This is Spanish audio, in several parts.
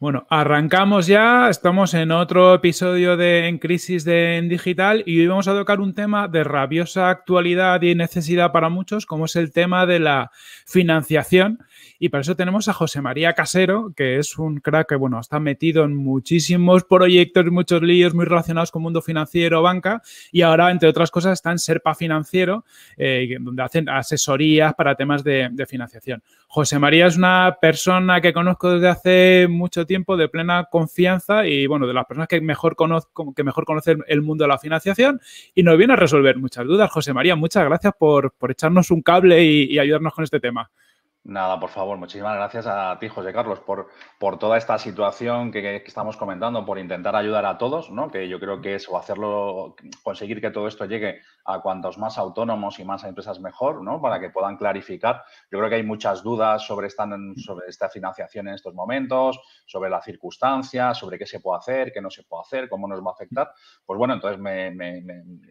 Bueno, arrancamos ya, estamos en otro episodio de En Crisis de, en Digital y hoy vamos a tocar un tema de rabiosa actualidad y necesidad para muchos, como es el tema de la financiación. Y para eso tenemos a José María Casero, que es un crack que, bueno, está metido en muchísimos proyectos, y muchos líos muy relacionados con mundo financiero, banca, y ahora, entre otras cosas, está en Serpa Financiero, eh, donde hacen asesorías para temas de financiación. José María es una persona que conozco desde hace mucho tiempo tiempo de plena confianza y, bueno, de las personas que mejor, que mejor conocen el mundo de la financiación y nos viene a resolver muchas dudas. José María, muchas gracias por, por echarnos un cable y ayudarnos con este tema. Nada, por favor, muchísimas gracias a ti, José Carlos, por, por toda esta situación que, estamos comentando, por intentar ayudar a todos, ¿no? Que yo creo que es hacerlo, conseguir que todo esto llegue a cuantos más autónomos y más empresas mejor, ¿no? Para que puedan clarificar. Yo creo que hay muchas dudas sobre esta, financiación en estos momentos, sobre las circunstancias, sobre qué se puede hacer, qué no se puede hacer, cómo nos va a afectar. Pues bueno, entonces me,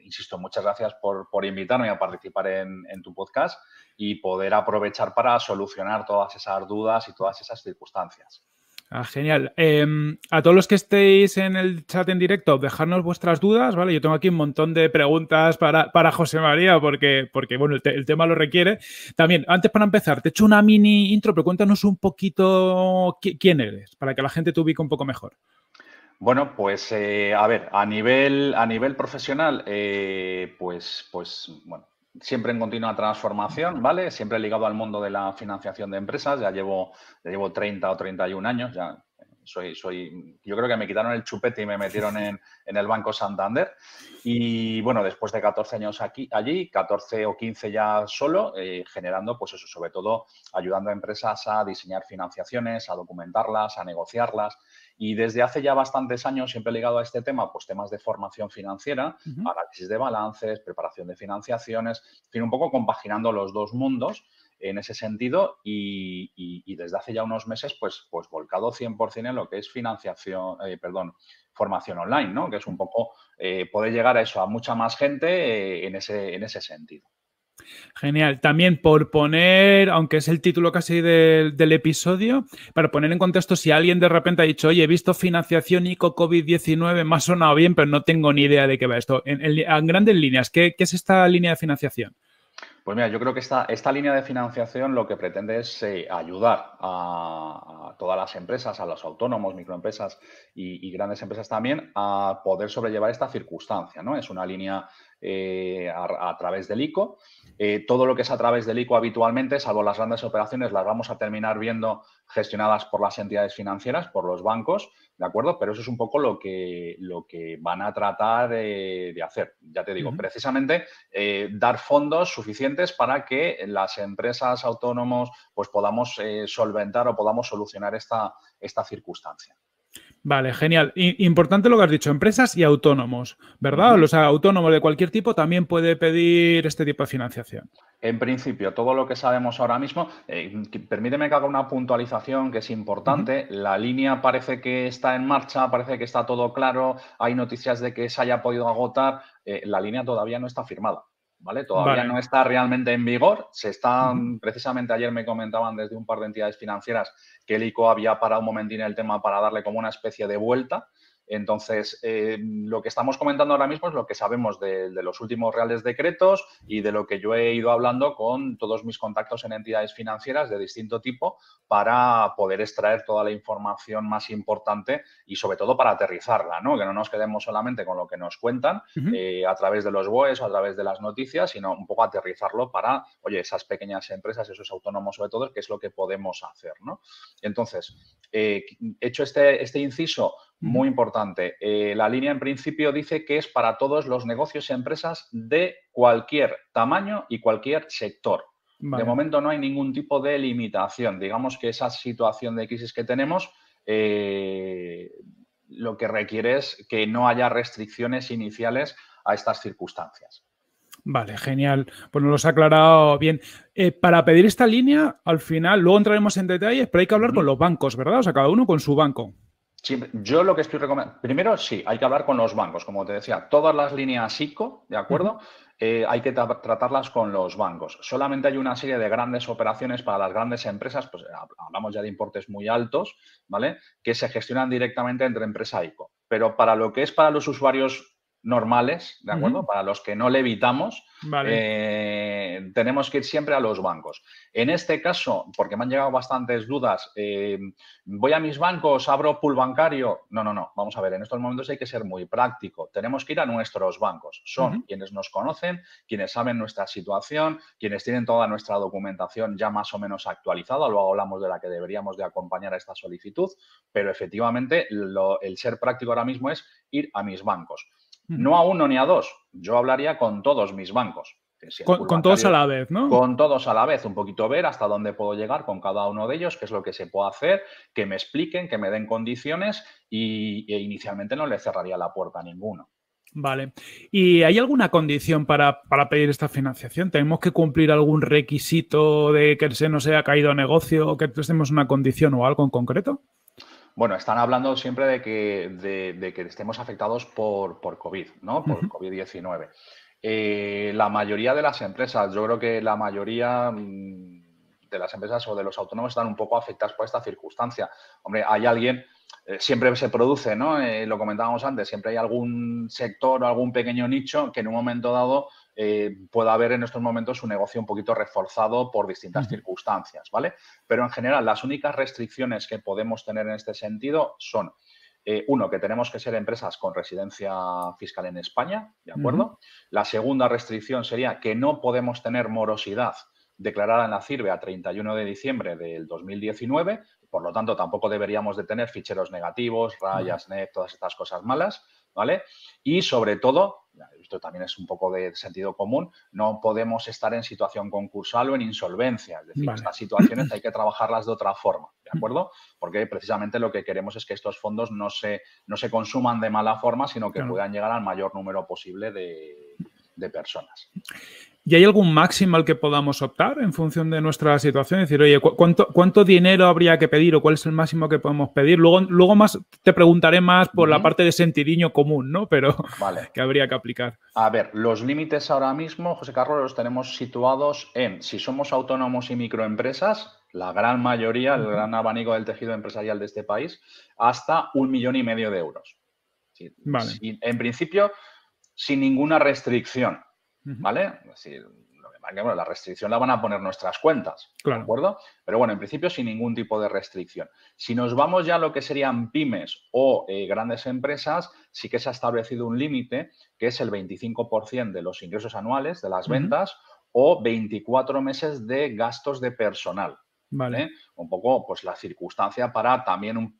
insisto, muchas gracias por, por, invitarme a participar en, en tu podcast y poder aprovechar para solucionar todas esas dudas y todas esas circunstancias. Ah, genial. Em, a todos los que estéis en el chat en directo, dejadnos vuestras dudas, ¿vale? Yo tengo aquí un montón de preguntas para, José María, porque, porque bueno, el, tema lo requiere. También, antes para empezar, te echo una mini intro, pero cuéntanos un poquito quién eres, para que la gente te ubique un poco mejor. Bueno, pues eh, a ver, a nivel, a nivel profesional, eh, pues, pues bueno, siempre en continua transformación, ¿vale? Siempre ligado al mundo de la financiación de empresas. Ya llevo, llevo 30 o 31 años, ya soy, soy, yo creo que me quitaron el chupete y me metieron en, el Banco Santander. Y bueno, después de 14 años aquí, allí, 14 o 15 ya solo, eh, generando, pues eso, sobre todo ayudando a empresas a diseñar financiaciones, a documentarlas, a negociarlas y desde hace ya bastantes años siempre ligado a este tema, pues temas de formación financiera, análisis de balances, preparación de financiaciones, en fin, un poco compaginando los dos mundos en ese sentido y, desde hace ya unos meses pues, pues volcado 100% en lo que es financiación, eh, perdón, formación online, ¿no? Que es un poco, eh, puede poder llegar a eso, a mucha más gente eh, en, ese, en ese sentido. Genial. También por poner, aunque es el título casi del, episodio, para poner en contexto si alguien de repente ha dicho, oye, he visto financiación ICO COVID-19, me ha sonado bien, pero no tengo ni idea de qué va esto. En, grandes líneas, ¿qué, es esta línea de financiación? Pues mira, yo creo que esta, línea de financiación lo que pretende es eh, ayudar a, todas las empresas, a los autónomos, microempresas y, y, grandes empresas también, a poder sobrellevar esta circunstancia. ¿no? Es una línea eh, a, través del ICO. Eh, todo lo que es a través del ICO habitualmente, salvo las grandes operaciones, las vamos a terminar viendo gestionadas por las entidades financieras, por los bancos, ¿de acuerdo? Pero eso es un poco lo que, lo que van a tratar de hacer. Ya te digo, precisamente eh, dar fondos suficientes para que las empresas autónomos pues podamos solventar o podamos solucionar esta, esta circunstancia. Vale, genial. importante lo que has dicho, empresas y autónomos, ¿verdad? Los autónomos de cualquier tipo también puede pedir este tipo de financiación. En principio, todo lo que sabemos ahora mismo, eh, permíteme que haga una puntualización que es importante. La línea parece que está en marcha, parece que está todo claro, hay noticias de que se haya podido agotar. Eh, la línea todavía no está firmada. ¿vale? Todavía no está realmente en vigor. Se están precisamente ayer me comentaban desde un par de entidades financieras que el ICO había parado un momentín el tema para darle como una especie de vuelta. Entonces, eh, lo que estamos comentando ahora mismo es lo que sabemos de, los últimos reales decretos y de lo que yo he ido hablando con todos mis contactos en entidades financieras de distinto tipo para poder extraer toda la información más importante y sobre todo para aterrizarla, ¿no? Que no nos quedemos solamente con lo que nos cuentan eh, a través de los BOEs o a través de las noticias, sino un poco aterrizarlo para, oye, esas pequeñas empresas, esos autónomos sobre todo, qué es lo que podemos hacer, ¿no? Entonces, he eh, hecho este, este inciso, muy importante. Eh, la línea en principio dice que es para todos los negocios y empresas de cualquier tamaño y cualquier sector. De momento no hay ningún tipo de limitación. Digamos que esa situación de crisis que tenemos eh, lo que requiere es que no haya restricciones iniciales a estas circunstancias. Vale, genial. Pues nos lo ha aclarado bien. Eh, para pedir esta línea, al final, luego entraremos en detalles, pero hay que hablar con los bancos, ¿verdad? O sea, cada uno con su banco yo lo que estoy recomendando, primero sí, hay que hablar con los bancos, como te decía, todas las líneas ICO, ¿de acuerdo? Eh, hay que tratarlas con los bancos. Solamente hay una serie de grandes operaciones para las grandes empresas, pues eh, hablamos ya de importes muy altos, ¿vale? Que se gestionan directamente entre empresa ICO. Pero para lo que es para los usuarios normales, ¿de acuerdo? Para los que no le evitamos eh, tenemos que ir siempre a los bancos. En este caso, porque me han llegado bastantes dudas, eh, voy a mis bancos, abro pool bancario. No, no, no. Vamos a ver, en estos momentos hay que ser muy práctico. Tenemos que ir a nuestros bancos. Son quienes nos conocen, quienes saben nuestra situación, quienes tienen toda nuestra documentación ya más o menos actualizada. Luego hablamos de la que deberíamos de acompañar a esta solicitud, pero efectivamente el ser práctico ahora mismo es ir a mis bancos. No a uno ni a dos. Yo hablaría con todos mis bancos. con, todos a la vez, ¿no? Con todos a la vez, un poquito ver hasta dónde puedo llegar con cada uno de ellos, qué es lo que se puede hacer, que me expliquen, que me den condiciones y inicialmente no le cerraría la puerta a ninguno. Vale. ¿Y hay alguna condición para, pedir esta financiación? ¿Tenemos que cumplir algún requisito de que se nos haya caído negocio o que tenemos una condición o algo en concreto? Bueno, están hablando siempre de que, de, que estemos afectados por, COVID, ¿no? Por COVID-19. Eh, la mayoría de las empresas, yo creo que la mayoría mm, de las empresas o de los autónomos están un poco afectadas por esta circunstancia. Hombre, hay alguien, eh, siempre se produce, ¿no? Eh, lo comentábamos antes, siempre hay algún sector o algún pequeño nicho que en un momento dado eh, pueda haber en estos momentos un negocio un poquito reforzado por distintas circunstancias, ¿vale? Pero en general, las únicas restricciones que podemos tener en este sentido son, eh, uno, que tenemos que ser empresas con residencia fiscal en España, ¿de acuerdo? La segunda restricción sería que no podemos tener morosidad declarada en la CIRBE a 31 de diciembre del 2019, por lo tanto tampoco deberíamos de tener ficheros negativos, rayas, net, todas estas cosas malas, ¿vale? Y sobre todo, esto también es un poco de sentido común, no podemos estar en situación concursal o en insolvencia. Es decir, estas situaciones hay que trabajarlas de otra forma, ¿de acuerdo? Porque precisamente lo que queremos es que estos fondos no se, no se consuman de mala forma, sino que puedan llegar al mayor número posible de, de personas. ¿Y hay algún máximo al que podamos optar en función de nuestra situación? Es decir, oye, cuánto, dinero habría que pedir o cuál es el máximo que podemos pedir? Luego, luego más te preguntaré más por la parte de sentidiño común, ¿no? Pero vale. que habría que aplicar. A ver, los límites ahora mismo, José Carlos, los tenemos situados en, si somos autónomos y microempresas, la gran mayoría, el gran abanico del tejido empresarial de este país, hasta un millón y medio de euros. en principio, sin ninguna restricción, ¿vale? la restricción la van a poner nuestras cuentas, ¿de acuerdo? Pero bueno, en principio sin ningún tipo de restricción. Si nos vamos ya a lo que serían pymes o eh, grandes empresas, sí que se ha establecido un límite que es el 25% de los ingresos anuales de las ventas o 24 meses de gastos de personal. ¿vale? ¿eh? Un poco, pues la circunstancia para también un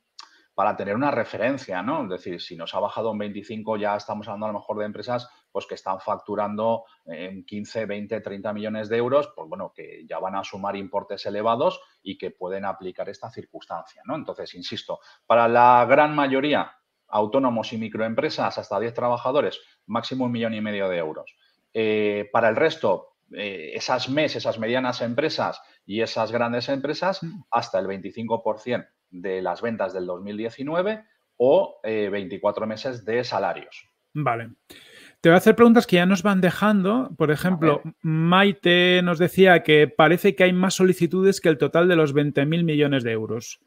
para tener una referencia, ¿no? Es decir, si nos ha bajado un 25, ya estamos hablando a lo mejor de empresas pues que están facturando eh, en 15, 20, 30 millones de euros, pues bueno, que ya van a sumar importes elevados y que pueden aplicar esta circunstancia, ¿no? Entonces, insisto, para la gran mayoría, autónomos y microempresas, hasta 10 trabajadores, máximo un millón y medio de euros. Eh, para el resto, eh, esas MES, esas medianas empresas y esas grandes empresas, mm. hasta el 25% de las ventas del 2019 o 24 eh, meses de salarios. Vale. Te voy a hacer preguntas que ya nos van dejando. Por ejemplo, Maite nos decía que parece que hay más solicitudes que el total de los 20.000 millones de euros.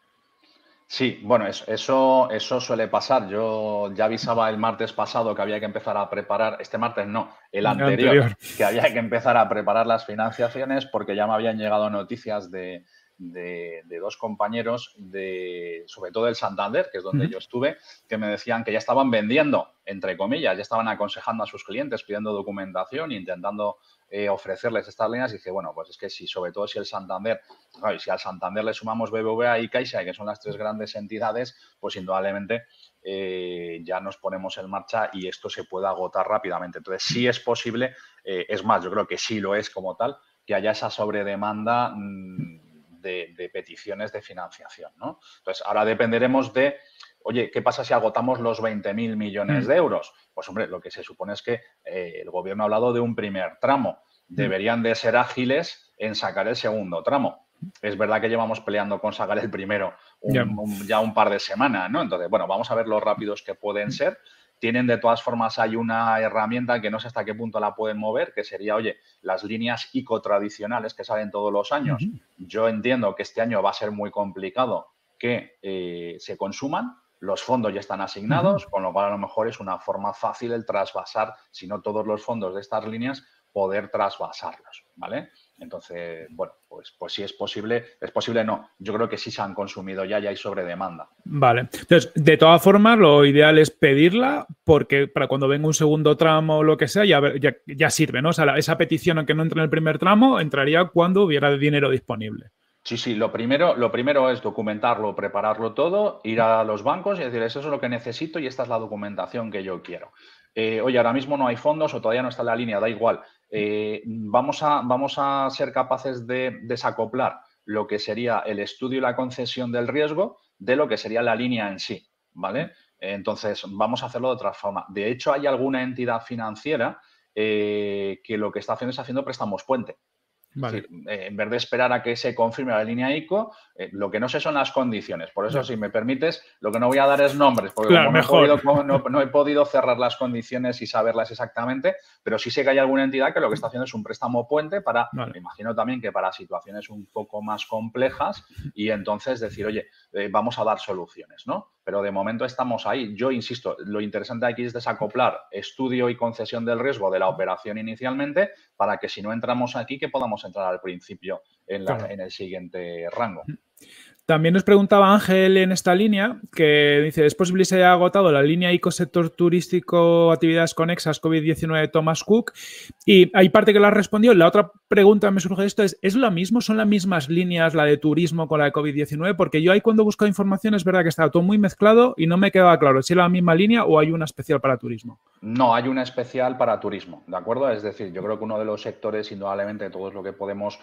Sí, bueno, eso, eso suele pasar. Yo ya avisaba el martes pasado que había que empezar a preparar, este martes no, el anterior. que había que empezar a preparar las financiaciones porque ya me habían llegado noticias de, de, dos compañeros, de, sobre todo del Santander, que es donde yo estuve, que me decían que ya estaban vendiendo, entre comillas, ya estaban aconsejando a sus clientes, pidiendo documentación, intentando eh, ofrecerles estas líneas. Y dije, bueno, pues es que si, sobre todo si el Santander, si al Santander le sumamos BBVA y Caixa, que son las tres grandes entidades, pues indudablemente eh, ya nos ponemos en marcha y esto se puede agotar rápidamente. Entonces, sí es posible, eh, es más, yo creo que sí lo es como tal, que haya esa sobredemanda mm, de, peticiones de financiación. ¿no? Entonces, ahora dependeremos de, oye, ¿qué pasa si agotamos los 20.000 millones mm. de euros? Pues hombre, lo que se supone es que eh, el gobierno ha hablado de un primer tramo. Mm. Deberían de ser ágiles en sacar el segundo tramo. Es verdad que llevamos peleando con sacar el primero ya un par de semanas, ¿no? Entonces, bueno, vamos a ver lo rápidos que pueden mm. ser tienen de todas formas, hay una herramienta que no sé hasta qué punto la pueden mover, que sería, oye, las líneas ICO tradicionales que salen todos los años. Yo entiendo que este año va a ser muy complicado que eh, se consuman, los fondos ya están asignados, con lo cual a lo mejor es una forma fácil el trasvasar, si no todos los fondos de estas líneas, poder trasvasarlos, ¿vale? Entonces, bueno, pues, pues sí es posible, es posible no. Yo creo que sí se han consumido ya, ya hay sobredemanda. Vale. Entonces, de todas formas, lo ideal es pedirla porque para cuando venga un segundo tramo o lo que sea, ya, ya, sirve, ¿no? O sea, esa petición, aunque no entre en el primer tramo, entraría cuando hubiera dinero disponible. Sí, sí, lo primero, lo primero es documentarlo, prepararlo todo, ir a los bancos y decir, eso es lo que necesito y esta es la documentación que yo quiero. Eh, oye, ahora mismo no hay fondos o todavía no está la línea, da igual. Eh, vamos, a, vamos, a, ser capaces de desacoplar lo que sería el estudio y la concesión del riesgo de lo que sería la línea en sí, ¿vale? Entonces, vamos a hacerlo de otra forma. De hecho, hay alguna entidad financiera eh, que lo que está haciendo es haciendo préstamos puente. Eh, en vez de esperar a que se confirme la línea ICO, eh, lo que no sé son las condiciones. Por eso, si me permites, lo que no voy a dar es nombres, porque No, he podido, cerrar las condiciones y saberlas exactamente, pero sí sé que hay alguna entidad que lo que está haciendo es un préstamo puente para, me imagino también que para situaciones un poco más complejas y entonces decir, oye, eh, vamos a dar soluciones, ¿no? pero de momento estamos ahí. Yo insisto, lo interesante aquí es desacoplar estudio y concesión del riesgo de la operación inicialmente para que si no entramos aquí, que podamos entrar al principio en, en el siguiente rango. También nos preguntaba Ángel en esta línea, que dice, ¿es posible que se haya agotado la línea eco sector turístico, actividades conexas COVID-19 Thomas Cook? Y hay parte que la respondido La otra pregunta me surge de esto es, ¿es lo mismo? ¿Son las mismas líneas la de turismo con la de COVID-19? Porque yo ahí cuando busco información es verdad que está todo muy mezclado y no me quedaba claro si es la misma línea o hay una especial para turismo. No, hay una especial para turismo, ¿de acuerdo? Es decir, yo creo que uno de los sectores, indudablemente, todo es lo que podemos,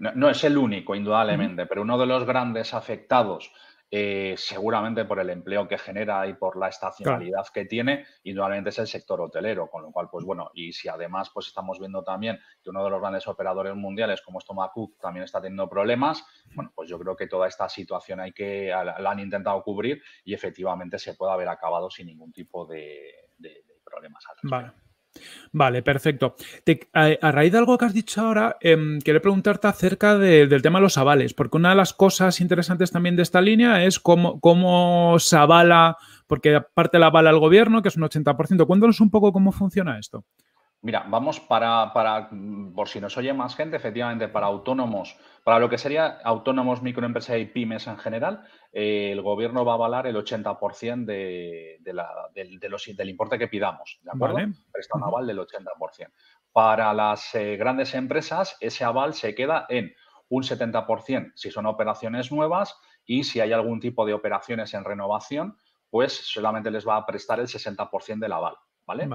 no, es el único, indudablemente, pero uno de los grandes afectados eh, seguramente por el empleo que genera y por la estacionalidad que tiene, y normalmente es el sector hotelero, con lo cual, pues bueno, y si además pues estamos viendo también que uno de los grandes operadores mundiales como es también está teniendo problemas, bueno, pues yo creo que toda esta situación hay que, la han intentado cubrir y efectivamente se puede haber acabado sin ningún tipo de, problemas. vale. Vale, perfecto. a, raíz de algo que has dicho ahora, em, quería preguntarte acerca del tema de los avales, porque una de las cosas interesantes también de esta línea es cómo, cómo se avala, porque aparte la avala el gobierno, que es un 80%. Cuéntanos un poco cómo funciona esto. Mira, vamos para, mm, por si nos oye más gente, efectivamente, para autónomos, para lo que sería autónomos, microempresas y pymes en general, eh, el gobierno va a avalar el 80% de, de, del importe que pidamos, ¿de acuerdo? Presta un aval del 80%. Para las eh, grandes empresas, ese aval se queda en un 70% si son operaciones nuevas y si hay algún tipo de operaciones en renovación, pues solamente les va a prestar el 60% del aval, ¿vale?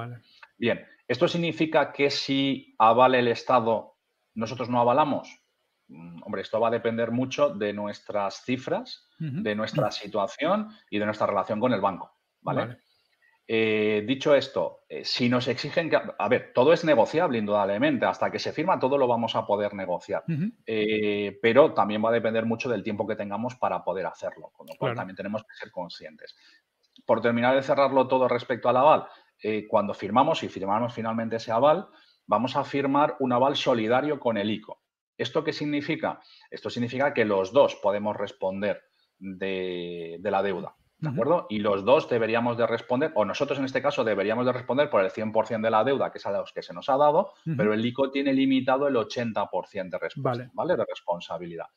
Bien, ¿esto significa que si avale el Estado, nosotros no avalamos? Mm, hombre, esto va a depender mucho de nuestras cifras, de nuestra situación y de nuestra relación con el banco, ¿vale? Eh, dicho esto, eh, si nos exigen que... A ver, todo es negociable, indudablemente. Hasta que se firma todo lo vamos a poder negociar. Eh, pero también va a depender mucho del tiempo que tengamos para poder hacerlo. Con lo cual también tenemos que ser conscientes. Por terminar de cerrarlo todo respecto al aval, eh, cuando firmamos, y firmamos finalmente ese aval, vamos a firmar un aval solidario con el ICO. ¿Esto qué significa? Esto significa que los dos podemos responder de, la deuda. ¿De acuerdo? Y los dos deberíamos de responder, o nosotros en este caso deberíamos de responder por el 100% de la deuda, que es a los que se nos ha dado, pero el ICO tiene limitado el 80% de, ¿vale? de responsabilidad.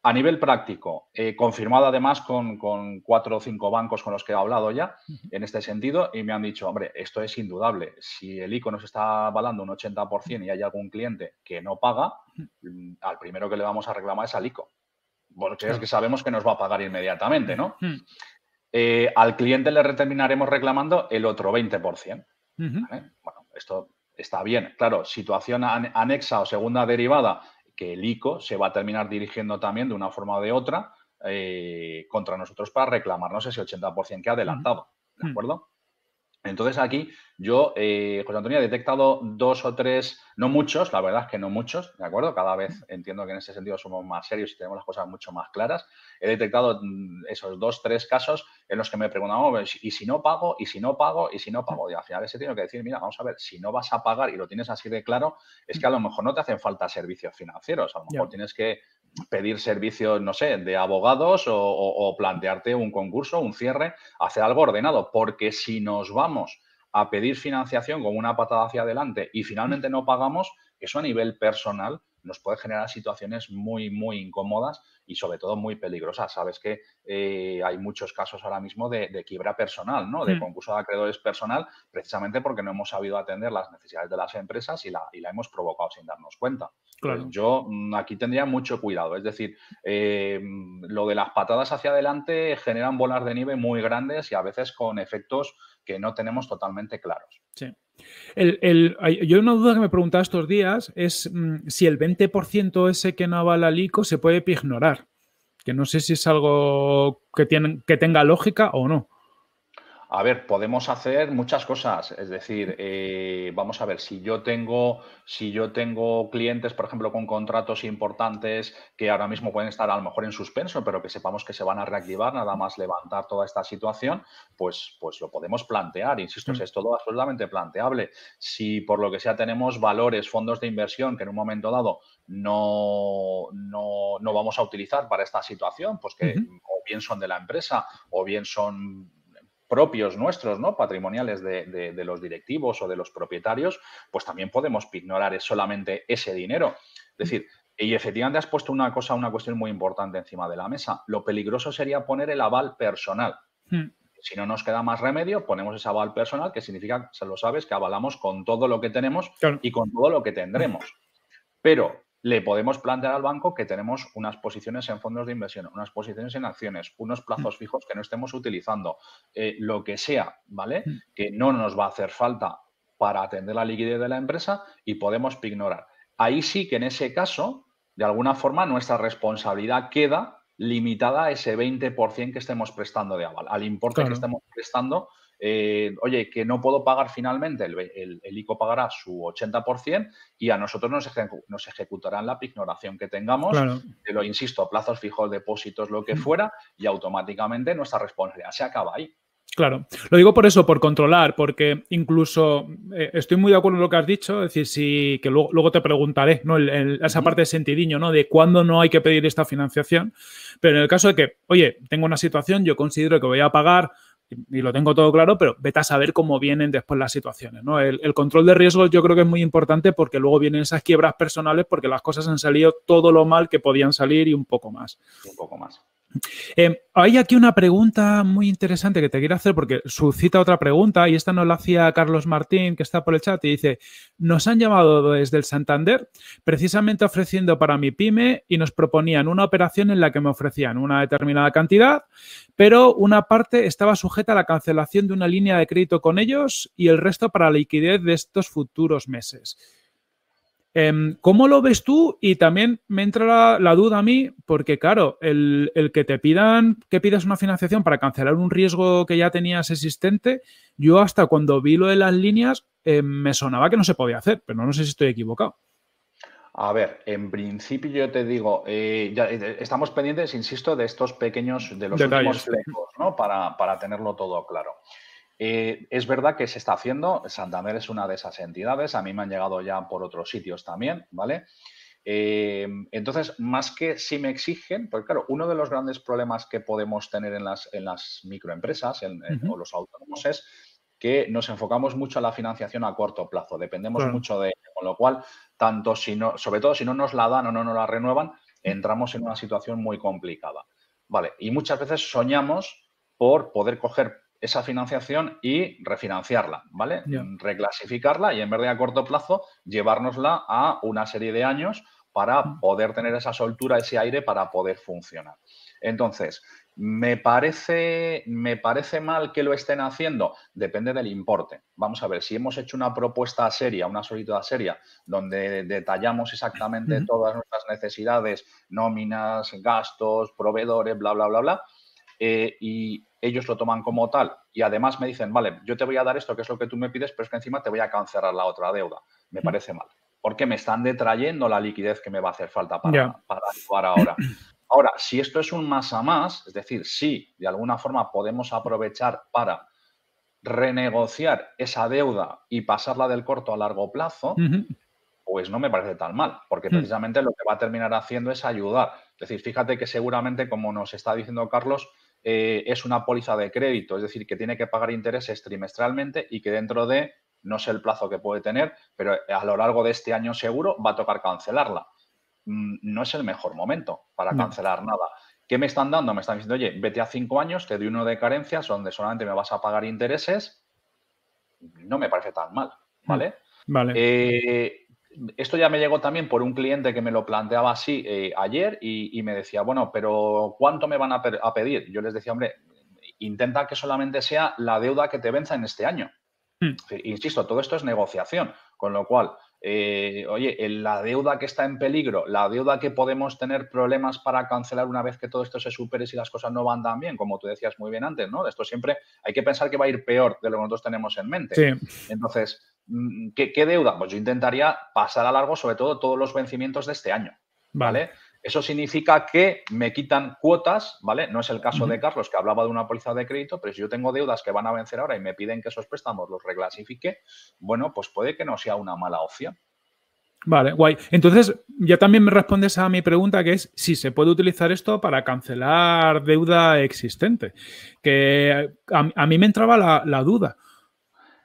A nivel práctico, eh, confirmado además con, cuatro o cinco bancos con los que he hablado ya en este sentido y me han dicho, hombre, esto es indudable. Si el ICO nos está avalando un 80% y hay algún cliente que no paga, mm, al primero que le vamos a reclamar es al ICO. Porque es que sabemos que nos va a pagar inmediatamente, ¿no? Eh, al cliente le terminaremos reclamando el otro 20%. Bueno, esto está bien. Claro, situación anexa o segunda derivada que el ICO se va a terminar dirigiendo también de una forma o de otra eh, contra nosotros para reclamarnos ese 80% que ha adelantado. ¿De hmm. acuerdo? Entonces aquí yo, eh, José Antonio, he detectado dos o tres, no muchos, la verdad es que no muchos, ¿de acuerdo? Cada vez entiendo que en ese sentido somos más serios y tenemos las cosas mucho más claras. He detectado mm, esos dos, tres casos en los que me preguntaban, ¿y si no pago? ¿Y si no pago? ¿Y si no pago? Y al final ese tiene que decir, mira, vamos a ver, si no vas a pagar y lo tienes así de claro, es que a lo mejor no te hacen falta servicios financieros, a lo mejor tienes que pedir servicios, no sé, de abogados o, plantearte un concurso, un cierre, hacer algo ordenado, porque si nos vamos a pedir financiación con una patada hacia adelante y finalmente no pagamos, eso a nivel personal nos puede generar situaciones muy, muy incómodas y sobre todo muy peligrosa. Sabes que eh, hay muchos casos ahora mismo de, quiebra personal, ¿no? De hmm. concurso de acreedores personal, precisamente porque no hemos sabido atender las necesidades de las empresas y la, y la hemos provocado sin darnos cuenta. Pues yo mm, aquí tendría mucho cuidado. Es decir, eh, mm, lo de las patadas hacia adelante generan bolas de nieve muy grandes y a veces con efectos que no tenemos totalmente claros. Sí yo una duda que me preguntaba estos días es mm, si el 20% ese que no avala al ICO se puede ignorar, que no sé si es algo que, que tenga lógica o no. A ver, podemos hacer muchas cosas. Es decir, eh, vamos a ver, si yo tengo, si yo tengo clientes, por ejemplo, con contratos importantes que ahora mismo pueden estar a lo mejor en suspenso, pero que sepamos que se van a reactivar, nada más levantar toda esta situación, pues, pues lo podemos plantear. Insisto, mm. es todo absolutamente planteable. Si por lo que sea tenemos valores, fondos de inversión que en un momento dado no, no, vamos a utilizar para esta situación, pues que o bien son de la empresa o bien son propios nuestros, ¿no? Patrimoniales de, los directivos o de los propietarios, pues también podemos ignorar solamente ese dinero. Es decir, y efectivamente has puesto una cosa, una cuestión muy importante encima de la mesa. Lo peligroso sería poner el aval personal. Hmm. Si no nos queda más remedio, ponemos ese aval personal, que significa, se lo sabes, que avalamos con todo lo que tenemos y con todo lo que tendremos. Pero le podemos plantear al banco que tenemos unas posiciones en fondos de inversión, unas posiciones en acciones, unos plazos mm. fijos que no estemos utilizando, eh, lo que sea, ¿vale? Mm. Que no nos va a hacer falta para atender la liquidez de la empresa y podemos ignorar. Ahí sí que en ese caso, de alguna forma, nuestra responsabilidad queda limitada a ese 20% que estemos prestando de aval, al importe que estemos prestando eh, oye, que no puedo pagar finalmente, el, ICO pagará su 80% y a nosotros nos, nos ejecutarán la pignoración que tengamos, lo insisto, plazos fijos, depósitos, lo que mm. fuera, y automáticamente nuestra responsabilidad se acaba ahí. Claro, lo digo por eso, por controlar, porque incluso eh, estoy muy de acuerdo en lo que has dicho, es decir, si, que luego, te preguntaré, ¿no? esa parte de sentidiño, ¿no? De cuándo no hay que pedir esta financiación, pero en el caso de que, oye, tengo una situación, yo considero que voy a pagar y, lo tengo todo claro, pero vete a saber cómo vienen después las situaciones. ¿no? El, el, control de riesgos yo creo que es muy importante porque luego vienen esas quiebras personales porque las cosas han salido todo lo mal que podían salir y un poco más. Un poco más. Em, hay aquí una pregunta muy interesante que te quiero hacer porque suscita otra pregunta y esta nos la hacía Carlos Martín que está por el chat y dice, nos han llamado desde el Santander precisamente ofreciendo para mi pyme y nos proponían una operación en la que me ofrecían una determinada cantidad, pero una parte estaba sujeta a la cancelación de una línea de crédito con ellos y el resto para la liquidez de estos futuros meses. Em, ¿Cómo lo ves tú? Y también me entra la, duda a mí, porque claro, el, que te pidan que pidas una financiación para cancelar un riesgo que ya tenías existente, yo hasta cuando vi lo de las líneas em, me sonaba que no se podía hacer, pero no sé si estoy equivocado. A ver, en principio yo te digo, eh, eh, estamos pendientes, insisto, de estos pequeños, de los flecos, ¿no? Para, para tenerlo todo claro. Eh, es verdad que se está haciendo, Santander es una de esas entidades, a mí me han llegado ya por otros sitios también, ¿vale? Eh, entonces, más que si me exigen, porque claro, uno de los grandes problemas que podemos tener en las, microempresas o los autónomos es que nos enfocamos mucho a la financiación a corto plazo, dependemos mucho de con lo cual, tanto si no, sobre todo si no nos la dan o no nos la renuevan, entramos en una situación muy complicada. Vale, y muchas veces soñamos por poder coger esa financiación y refinanciarla, ¿vale? Reclasificarla y en vez de a corto plazo, llevárnosla a una serie de años para poder tener esa soltura, ese aire para poder funcionar. Entonces, me parece, me parece mal que lo estén haciendo, depende del importe. Vamos a ver, si hemos hecho una propuesta seria, una solicitud seria, donde detallamos exactamente todas nuestras necesidades, nóminas, gastos, proveedores, bla, bla, bla, bla, eh, y ellos lo toman como tal y además me dicen, vale, yo te voy a dar esto, que es lo que tú me pides, pero es que encima te voy a cancelar la otra deuda. Me mm. parece mal, porque me están detrayendo la liquidez que me va a hacer falta para, para ahora. Ahora, si esto es un más a más, es decir, si de alguna forma podemos aprovechar para renegociar esa deuda y pasarla del corto a largo plazo, pues no me parece tan mal, porque mm. precisamente lo que va a terminar haciendo es ayudar. Es decir, fíjate que seguramente, como nos está diciendo Carlos, eh, es una póliza de crédito, es decir, que tiene que pagar intereses trimestralmente y que dentro de, no sé el plazo que puede tener, pero a lo largo de este año seguro va a tocar cancelarla. Mm, no es el mejor momento para cancelar nada. ¿Qué me están dando? Me están diciendo, oye, vete a cinco años, te doy uno de carencias donde solamente me vas a pagar intereses. No me parece tan mal, hmm. ¿vale? Vale. Eh, esto ya me llegó también por un cliente que me lo planteaba así eh, ayer y, me decía, bueno, pero ¿cuánto me van a, pedir? Yo les decía, hombre, intenta que solamente sea la deuda que te venza en este año. Hmm. Insisto, todo esto es negociación, con lo cual, eh, oye, la deuda que está en peligro, la deuda que podemos tener problemas para cancelar una vez que todo esto se supere si las cosas no van tan bien, como tú decías muy bien antes, ¿no? Esto siempre hay que pensar que va a ir peor de lo que nosotros tenemos en mente. Entonces, Mm, ¿qué, deuda? Pues yo intentaría pasar a largo, sobre todo, todos los vencimientos de este año. ¿Vale? Eso significa que me quitan cuotas, ¿vale? No es el caso de Carlos, que hablaba de una póliza de crédito, pero si yo tengo deudas que van a vencer ahora y me piden que esos préstamos los reclasifique, bueno, pues puede que no sea una mala opción. Vale, guay. Entonces, ya también me respondes a mi pregunta que es si se puede utilizar esto para cancelar deuda existente. Que a, mí me entraba la duda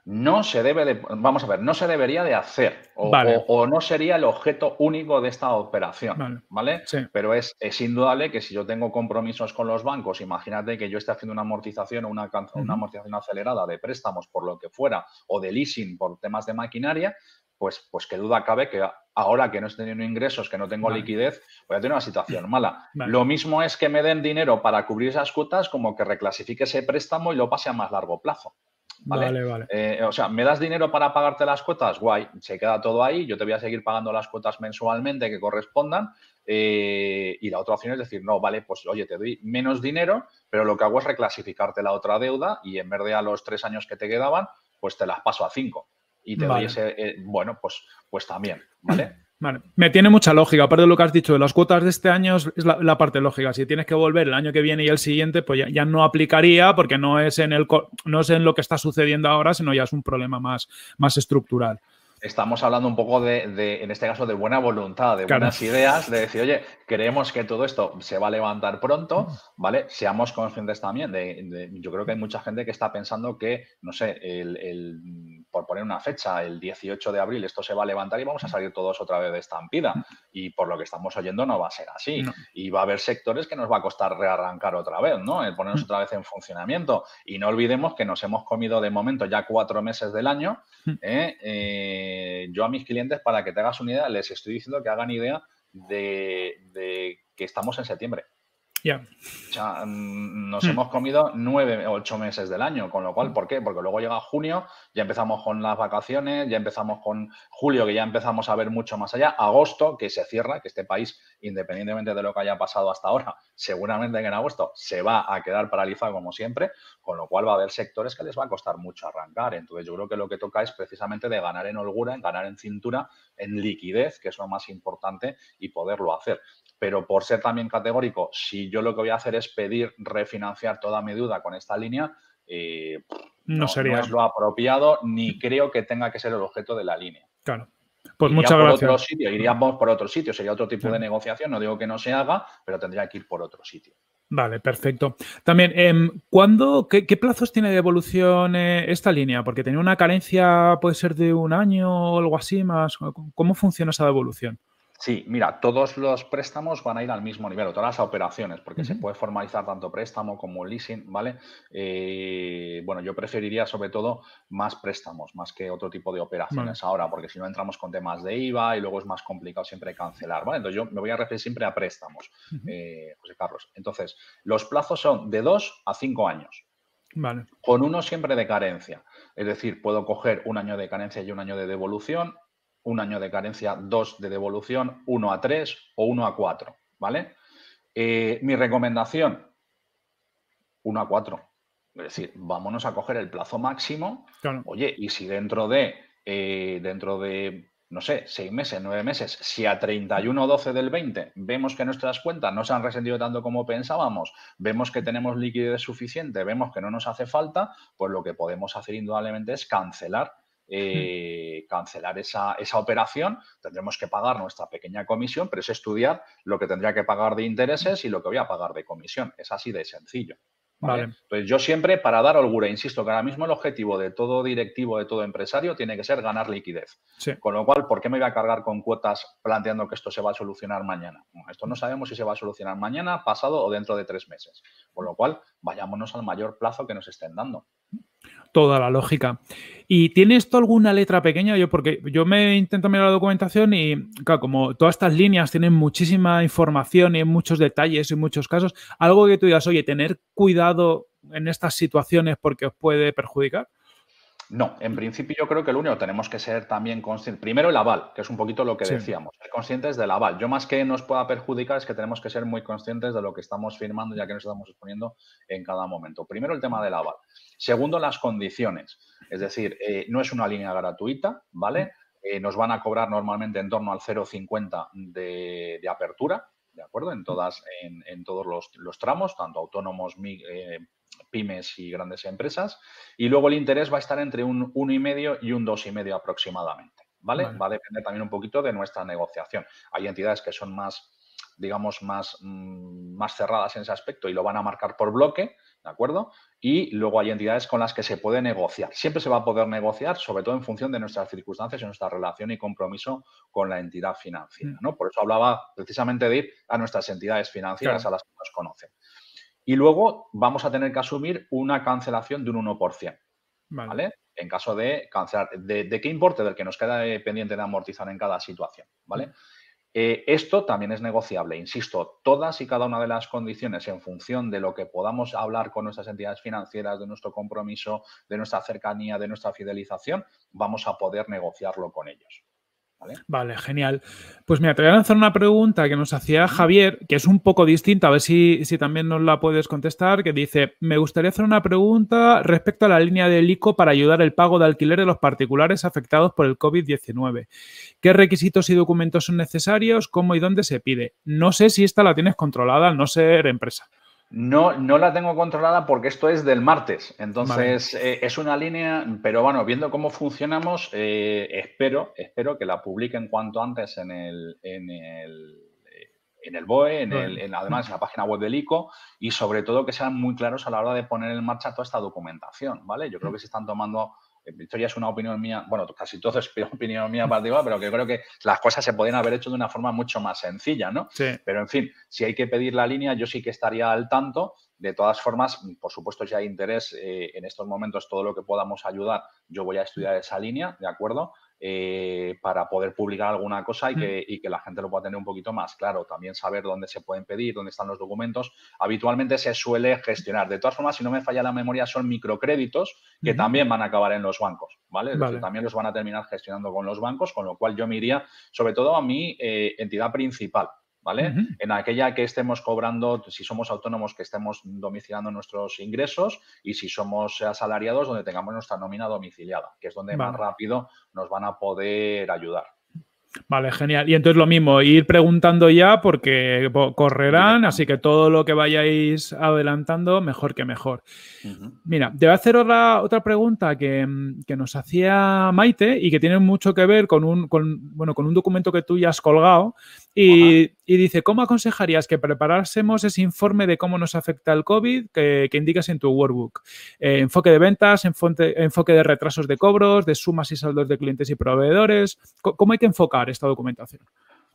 no se debe de, vamos a ver, no se debería de hacer o, no sería el objeto único de esta operación, ¿vale? Pero es, indudable que si yo tengo compromisos con los bancos, imagínate que yo esté haciendo una amortización o una, una amortización acelerada de préstamos por lo que fuera o de leasing por temas de maquinaria, pues, pues qué duda cabe que ahora que no estoy teniendo ingresos, que no tengo liquidez, voy a tener una situación mala. Lo mismo es que me den dinero para cubrir esas cuotas como que reclasifique ese préstamo y lo pase a más largo plazo. Vale, vale. Eh, o sea, ¿me das dinero para pagarte las cuotas? Guay, se queda todo ahí, yo te voy a seguir pagando las cuotas mensualmente que correspondan. Eh, y la otra opción es decir, no, vale, pues oye, te doy menos dinero, pero lo que hago es reclasificarte la otra deuda y en vez de a los tres años que te quedaban, pues te las paso a cinco. Y te doy ese, eh, bueno, pues, pues también, ¿vale? Vale. Me tiene mucha lógica. Aparte de lo que has dicho de las cuotas de este año, es la, parte lógica. Si tienes que volver el año que viene y el siguiente, pues ya, no aplicaría porque no es, en el, no es en lo que está sucediendo ahora, sino ya es un problema más, más estructural estamos hablando un poco de, en este caso, de buena voluntad, de buenas ideas, de decir, oye, creemos que todo esto se va a levantar pronto, mm. ¿vale? Seamos conscientes también de, yo creo que hay mucha gente que está pensando que, no sé, el por poner una fecha, el 18 de abril esto se va a levantar y vamos a salir todos otra vez de estampida. Y por lo que estamos oyendo no va a ser así. Y va a haber sectores que nos va a costar rearrancar otra vez, ¿no? El ponernos mm. otra vez en funcionamiento. Y no olvidemos que nos hemos comido de momento ya cuatro meses del año. Mm. ¿eh? Eh, yo a mis clientes, para que te hagas una idea, les estoy diciendo que hagan idea de que estamos en septiembre. Ya mm, nos hmm. hemos comido nueve, ocho meses del año, con lo cual, ¿por qué? Porque luego llega junio, ya empezamos con las vacaciones, ya empezamos con julio, que ya empezamos a ver mucho más allá, agosto, que se cierra, que este país, independientemente de lo que haya pasado hasta ahora, seguramente que en agosto se va a quedar paralizado como siempre, con lo cual va a haber sectores que les va a costar mucho arrancar. Entonces, yo creo que lo que toca es precisamente de ganar en holgura, en ganar en cintura, en liquidez, que es lo más importante, y poderlo hacer pero por ser también categórico, si yo lo que voy a hacer es pedir refinanciar toda mi deuda con esta línea, eh, no, es lo apropiado ni creo que tenga que ser el objeto de la línea. Claro. Pues muchas gracias. iríamos por otro sitio, sería otro tipo de negociación, no digo que no se haga, pero tendría que ir por otro sitio. Vale, perfecto. También, em, qué, plazos tiene de evolución eh, esta línea? Porque tenía una carencia, puede ser de un año o algo así más. ¿Cómo funciona esa devolución? Sí, mira, todos los préstamos van a ir al mismo nivel, todas las operaciones, porque se puede formalizar tanto préstamo como leasing, ¿vale? Eh, bueno, yo preferiría sobre todo más préstamos, más que otro tipo de operaciones ahora, porque si no entramos con temas de IVA y luego es más complicado siempre cancelar, ¿vale? Entonces yo me voy a referir siempre a préstamos, eh, José Carlos. Entonces, los plazos son de dos a cinco años. Vale. Con uno siempre de carencia. Es decir, puedo coger un año de carencia y un año de devolución un año de carencia, dos de devolución, uno a tres o uno a cuatro, ¿vale? Eh, mi recomendación, uno a cuatro. Es decir, vámonos a coger el plazo máximo. Oye, y si dentro de, eh, dentro de, no sé, seis meses, nueve meses, si a 31 12 del 20 vemos que nuestras cuentas no se han resentido tanto como pensábamos, vemos que tenemos liquidez suficiente, vemos que no nos hace falta, pues lo que podemos hacer indudablemente es cancelar eh, cancelar esa, operación, tendremos que pagar nuestra pequeña comisión, pero es estudiar lo que tendría que pagar de intereses y lo que voy a pagar de comisión. Es así de sencillo. ¿vale? yo siempre, para dar holgura, insisto que ahora mismo el objetivo de todo directivo, de todo empresario, tiene que ser ganar liquidez. Con lo cual, ¿por qué me voy a cargar con cuotas planteando que esto se va a solucionar mañana? esto no sabemos si se va a solucionar mañana, pasado o dentro de tres meses. Con lo cual, vayámonos al mayor plazo que nos estén dando. Toda la lógica. ¿Y tiene esto alguna letra pequeña? Yo, porque yo me intento mirar la documentación y, como todas estas líneas tienen muchísima información y muchos detalles y muchos casos, algo que tú digas, oye, tener cuidado en estas situaciones porque os puede perjudicar. No, en principio yo creo que lo único tenemos que ser también conscientes. Primero el aval, que es un poquito lo que decíamos, ser conscientes del aval. Yo más que nos pueda perjudicar es que tenemos que ser muy conscientes de lo que estamos firmando ya que nos estamos exponiendo en cada momento. Primero el tema del aval. Segundo, las condiciones. Es decir, eh, no es una línea gratuita, ¿vale? Eh, nos van a cobrar normalmente en torno al 0,50 de, apertura, ¿de acuerdo? En, todas, en, todos los, tramos, tanto autónomos, mi eh, pymes y grandes empresas. Y luego el interés va a estar entre un 1,5 y un y medio aproximadamente. ¿vale? Va a depender también un poquito de nuestra negociación. Hay entidades que son más, digamos, más, mm, más cerradas en ese aspecto y lo van a marcar por bloque, ¿de acuerdo? Y luego hay entidades con las que se puede negociar. Siempre se va a poder negociar, sobre todo en función de nuestras circunstancias y nuestra relación y compromiso con la entidad financiera, mm. ¿no? Por eso hablaba precisamente de ir a nuestras entidades financieras a las que nos conocen. Y luego vamos a tener que asumir una cancelación de un 1%. Vale. ¿vale? En caso de cancelar, de, qué importe? Del que nos queda eh, pendiente de amortizar en cada situación, ¿vale? Eh, esto también es negociable, insisto, todas y cada una de las condiciones en función de lo que podamos hablar con nuestras entidades financieras, de nuestro compromiso, de nuestra cercanía, de nuestra fidelización, vamos a poder negociarlo con ellos. ¿Vale? genial. Pues mira, te voy a lanzar una pregunta que nos hacía Javier, que es un poco distinta, a ver si, si, también nos la puedes contestar, que dice, me gustaría hacer una pregunta respecto a la línea del ICO para ayudar el pago de alquiler de los particulares afectados por el COVID-19. ¿Qué requisitos y documentos son necesarios? ¿Cómo y dónde se pide? No sé si esta la tienes controlada al no ser empresa. No, no la tengo controlada porque esto es del martes. Entonces, eh, es una línea, pero bueno, viendo cómo funcionamos, eh, espero, espero que la publiquen cuanto antes en el, en el, eh, en el BOE, en, el, además en la página web del ICO y sobre todo que sean muy claros a la hora de poner en marcha toda esta documentación, ¿vale? Yo creo que se están tomando esto ya es una opinión mía, bueno, casi todo es opinión mía particular, pero que creo que las cosas se podrían haber hecho de una forma mucho más sencilla, ¿no? Sí. Pero en fin, si hay que pedir la línea, yo sí que estaría al tanto. De todas formas, por supuesto, si hay interés eh, en estos momentos, todo lo que podamos ayudar, yo voy a estudiar esa línea, ¿de acuerdo? Eh, para poder publicar alguna cosa y mm. que, que, la gente lo pueda tener un poquito más claro. También saber dónde se pueden pedir, dónde están los documentos. Habitualmente se suele gestionar. De todas formas, si no me falla la memoria, son microcréditos que también van a acabar en los bancos, ¿vale? también los van a terminar gestionando con los bancos, con lo cual yo me iría, sobre todo a mi eh, entidad principal, ¿vale? En aquella que estemos cobrando, si somos autónomos, que estemos domiciliando nuestros ingresos y si somos asalariados, donde tengamos nuestra nómina domiciliada, que es donde más rápido nos van a poder ayudar. Vale, genial. Y entonces lo mismo, ir preguntando ya porque correrán, así que todo lo que vayáis adelantando, mejor que mejor. Mira, te voy a hacer otra, otra pregunta mm, que, nos hacía Maite y que tiene mucho que ver con un, bueno, con un documento que tú ya has colgado, y, dice, ¿cómo aconsejarías que preparásemos ese informe de cómo nos afecta el COVID que, indicas en tu workbook? Eh, enfoque de ventas, enfoque, de retrasos de cobros, de sumas y saldos de clientes y proveedores. ¿Cómo hay que enfocar esta documentación?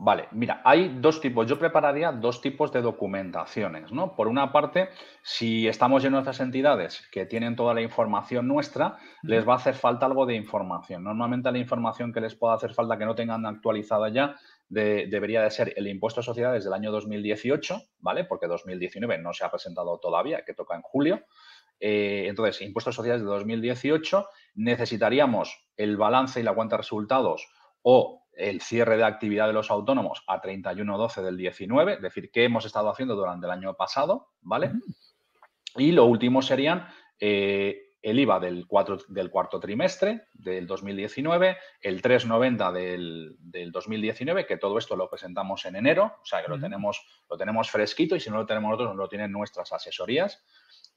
Vale, mira, hay dos tipos, yo prepararía dos tipos de documentaciones, ¿no? Por una parte, si estamos en nuestras entidades que tienen toda la información nuestra, les va a hacer falta algo de información. Normalmente la información que les pueda hacer falta que no tengan actualizada ya debería de ser el impuesto a sociedades del año 2018, ¿vale? Porque 2019 no se ha presentado todavía, que toca en julio. Eh, entonces, impuestos sociedades de 2018, necesitaríamos el balance y la cuenta de resultados o el cierre de actividad de los autónomos a 31-12 del 19, es decir, qué hemos estado haciendo durante el año pasado, ¿vale? Y lo último serían eh, el IVA del, del cuarto trimestre del 2019, el 3,90 del, del, 2019, que todo esto lo presentamos en enero, o sea que lo, tenemos, lo tenemos fresquito y si no lo tenemos nosotros, lo tienen nuestras asesorías.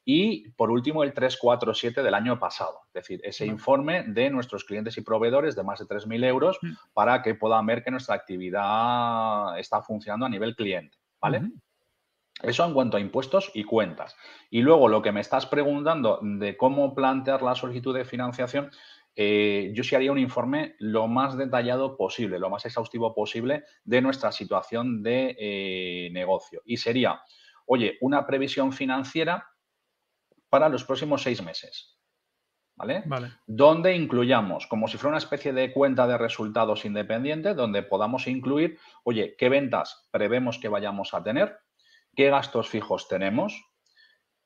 Y por último, el 347 del año pasado, es decir, ese informe de nuestros clientes y proveedores de más de 3.000 euros mm. para que puedan ver que nuestra actividad está funcionando a nivel cliente, ¿vale? Eso en cuanto a impuestos y cuentas. Y luego lo que me estás preguntando de cómo plantear la solicitud de financiación, eh, yo sí haría un informe lo más detallado posible, lo más exhaustivo posible de nuestra situación de eh, negocio. Y sería, oye, una previsión financiera para los próximos seis meses. ¿Vale? ¿vale? Donde incluyamos, como si fuera una especie de cuenta de resultados independiente, donde podamos incluir, oye, qué ventas prevemos que vayamos a tener, qué gastos fijos tenemos,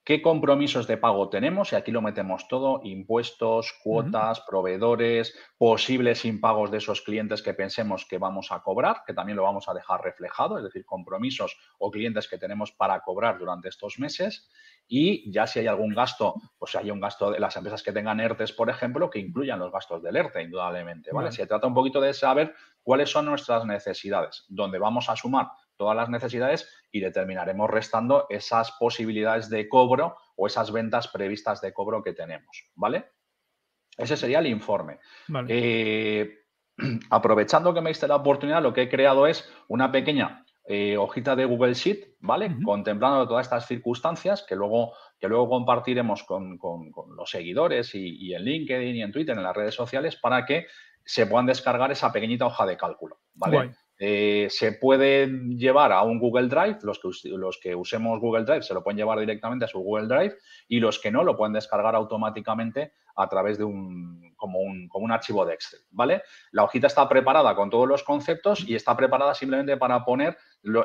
qué compromisos de pago tenemos, y aquí lo metemos todo, impuestos, cuotas, proveedores, posibles impagos de esos clientes que pensemos que vamos a cobrar, que también lo vamos a dejar reflejado, es decir, compromisos o clientes que tenemos para cobrar durante estos meses. Y ya si hay algún gasto, pues si hay un gasto de las empresas que tengan ERTES, por ejemplo, que incluyan los gastos del ERTE, indudablemente, ¿vale? Se trata un poquito de saber cuáles son nuestras necesidades, donde vamos a sumar todas las necesidades y determinaremos restando esas posibilidades de cobro o esas ventas previstas de cobro que tenemos, ¿vale? Ese sería el informe. Eh, aprovechando que me diste la oportunidad, lo que he creado es una pequeña eh, hojita de Google Sheet, ¿vale? Contemplando todas estas circunstancias que luego, que luego compartiremos con, los seguidores y, en LinkedIn y en Twitter, en las redes sociales, para que se puedan descargar esa pequeñita hoja de cálculo, ¿vale? Eh, se puede llevar a un Google Drive, los que, los que usemos Google Drive se lo pueden llevar directamente a su Google Drive y los que no lo pueden descargar automáticamente a través de un como, un, como un archivo de Excel, ¿vale? La hojita está preparada con todos los conceptos y está preparada simplemente para poner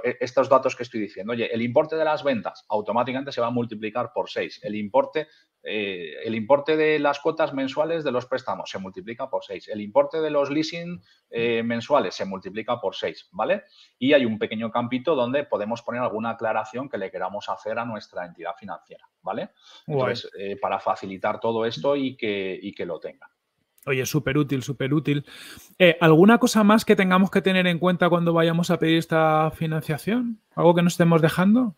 e, estos datos que estoy diciendo. Oye, el importe de las ventas automáticamente se va a multiplicar por 6. El importe, eh, el importe de las cuotas mensuales de los préstamos se multiplica por 6. El importe de los leasing eh, mensuales se multiplica por 6, ¿vale? Y hay un pequeño campito donde podemos poner alguna aclaración que le queramos hacer a nuestra entidad financiera, ¿vale? Entonces, eh, para facilitar todo esto y que, y que lo tengan. Oye, súper útil, súper útil. Eh, ¿Alguna cosa más que tengamos que tener en cuenta cuando vayamos a pedir esta financiación? ¿Algo que nos estemos dejando?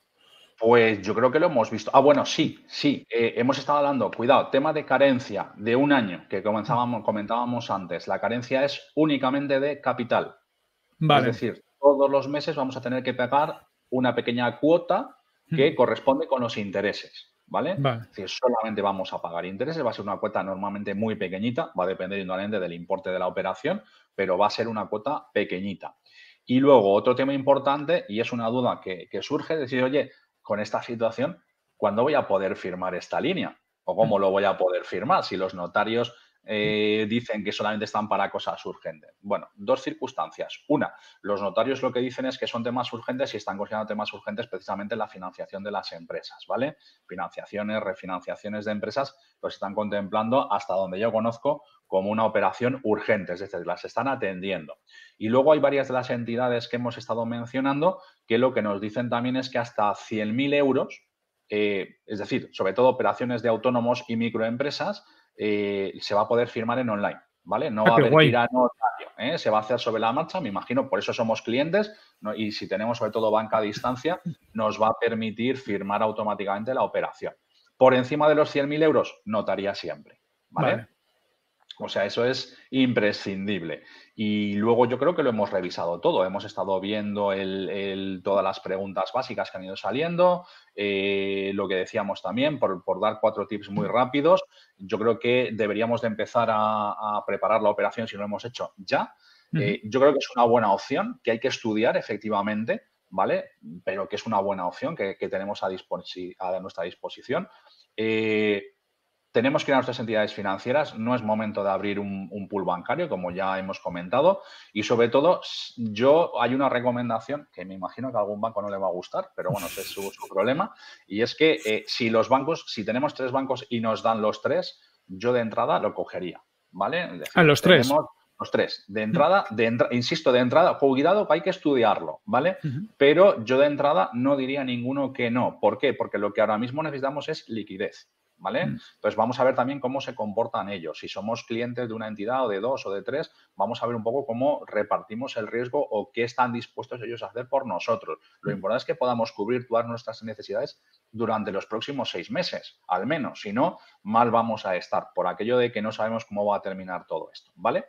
Pues yo creo que lo hemos visto. Ah, bueno, sí, sí. Eh, hemos estado hablando, cuidado, tema de carencia de un año que comenzábamos, comentábamos antes. La carencia es únicamente de capital. Es decir, todos los meses vamos a tener que pagar una pequeña cuota que mm. corresponde con los intereses. ¿vale? es decir solamente vamos a pagar intereses, va a ser una cuota normalmente muy pequeñita, va a depender indudablemente del importe de la operación, pero va a ser una cuota pequeñita. Y luego otro tema importante, y es una duda que, que surge, decir, oye, con esta situación, ¿cuándo voy a poder firmar esta línea? ¿O cómo mm. lo voy a poder firmar? Si los notarios eh, dicen que solamente están para cosas urgentes. Bueno, dos circunstancias. Una, los notarios lo que dicen es que son temas urgentes y están considerando temas urgentes precisamente la financiación de las empresas, ¿vale? Financiaciones, refinanciaciones de empresas, los pues están contemplando hasta donde yo conozco como una operación urgente, es decir, las están atendiendo. Y luego hay varias de las entidades que hemos estado mencionando que lo que nos dicen también es que hasta 100.000 euros, eh, es decir, sobre todo operaciones de autónomos y microempresas, eh, se va a poder firmar en online, ¿vale? No ah, va a venir a notario, ¿eh? se va a hacer sobre la marcha, me imagino, por eso somos clientes y si tenemos sobre todo banca a distancia, nos va a permitir firmar automáticamente la operación. Por encima de los 100.000 euros, notaría siempre, ¿vale? vale o sea, eso es imprescindible. Y luego yo creo que lo hemos revisado todo. Hemos estado viendo todas las preguntas básicas que han ido saliendo, eh, lo que decíamos también, por, dar cuatro tips muy rápidos. Yo creo que deberíamos de empezar a, preparar la operación si no lo hemos hecho ya. Eh, yo creo que es una buena opción, que hay que estudiar efectivamente, ¿vale? Pero que es una buena opción que, tenemos a, a, nuestra disposición. Eh, tenemos que ir a nuestras entidades financieras, no es momento de abrir un, pool bancario, como ya hemos comentado, y sobre todo, yo hay una recomendación que me imagino que a algún banco no le va a gustar, pero bueno, ese es su, problema, y es que eh, si los bancos, si tenemos tres bancos y nos dan los tres, yo de entrada lo cogería, ¿vale? Ah, los tres. Los tres. De entrada, insisto, de entrada, cuidado, hay que estudiarlo, ¿vale? Pero yo de entrada no diría ninguno que no. ¿Por qué? Porque lo que ahora mismo necesitamos es liquidez. ¿vale? Mm. Entonces vamos a ver también cómo se comportan ellos. Si somos clientes de una entidad o de dos o de tres, vamos a ver un poco cómo repartimos el riesgo o qué están dispuestos ellos a hacer por nosotros. Lo mm. importante es que podamos cubrir todas nuestras necesidades durante los próximos seis meses, al menos. Si no, mal vamos a estar por aquello de que no sabemos cómo va a terminar todo esto, ¿vale?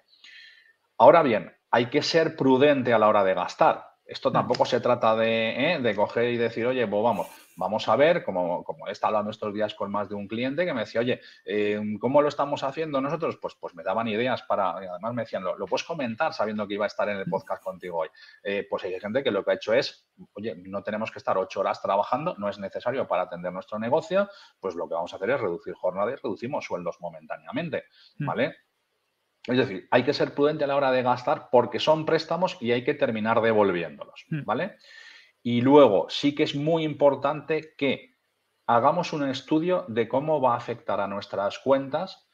Ahora bien, hay que ser prudente a la hora de gastar. Esto tampoco se trata de, ¿eh? coger y decir, oye, pues vamos, vamos a ver, como, como he estado hablando estos días con más de un cliente que me decía, oye, eh, ¿cómo lo estamos haciendo nosotros? Pues, pues me daban ideas para, además me decían, lo, puedes comentar sabiendo que iba a estar en el podcast contigo hoy. Eh, pues hay gente que lo que ha hecho es, oye, no tenemos que estar ocho horas trabajando, no es necesario para atender nuestro negocio, pues lo que vamos a hacer es reducir jornadas y reducimos sueldos momentáneamente, hmm. ¿vale? Es decir, hay que ser prudente a la hora de gastar porque son préstamos y hay que terminar devolviéndolos, hmm. ¿vale? Y luego, sí que es muy importante que hagamos un estudio de cómo va a afectar a nuestras cuentas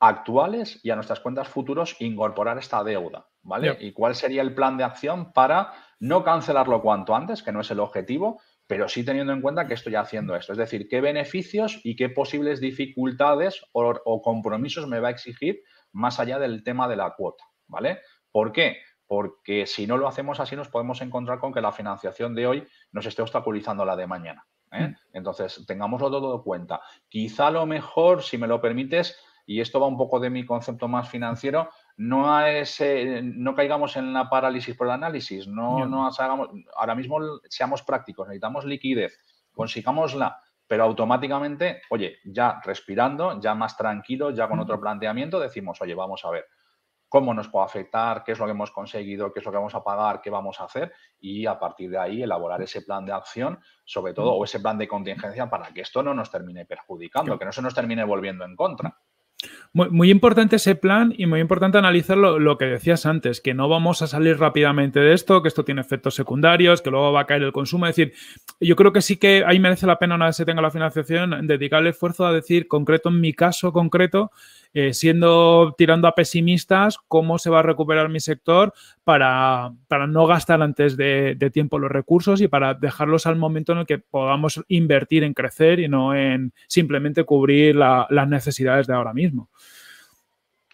actuales y a nuestras cuentas futuros incorporar esta deuda, ¿vale? Y cuál sería el plan de acción para no cancelarlo cuanto antes, que no es el objetivo, pero sí teniendo en cuenta que estoy haciendo esto. Es decir, qué beneficios y qué posibles dificultades o compromisos me va a exigir más allá del tema de la cuota, ¿vale? ¿Por qué? Porque si no lo hacemos así nos podemos encontrar con que la financiación de hoy nos esté obstaculizando la de mañana. ¿eh? Mm. Entonces, tengámoslo todo en cuenta. Quizá lo mejor, si me lo permites, y esto va un poco de mi concepto más financiero, no, no caigamos en la parálisis por el análisis, no, no hagamos, ahora mismo seamos prácticos, necesitamos liquidez, consigámosla, pero automáticamente, oye, ya respirando, ya más tranquilo, ya con otro planteamiento, decimos, oye, vamos a ver cómo nos puede afectar, qué es lo que hemos conseguido, qué es lo que vamos a pagar, qué vamos a hacer y a partir de ahí elaborar ese plan de acción, sobre todo, o ese plan de contingencia para que esto no nos termine perjudicando, que no se nos termine volviendo en contra. Muy, importante ese plan y muy importante analizar lo, que decías antes, que no vamos a salir rápidamente de esto, que esto tiene efectos secundarios, que luego va a caer el consumo. Es decir, yo creo que sí que ahí merece la pena una vez se tenga la financiación dedicar el esfuerzo a decir concreto, en mi caso concreto, eh, siendo tirando a pesimistas, cómo se va a recuperar mi sector para, no gastar antes de, tiempo los recursos y para dejarlos al momento en el que podamos invertir en crecer y no en simplemente cubrir las necesidades de ahora mismo.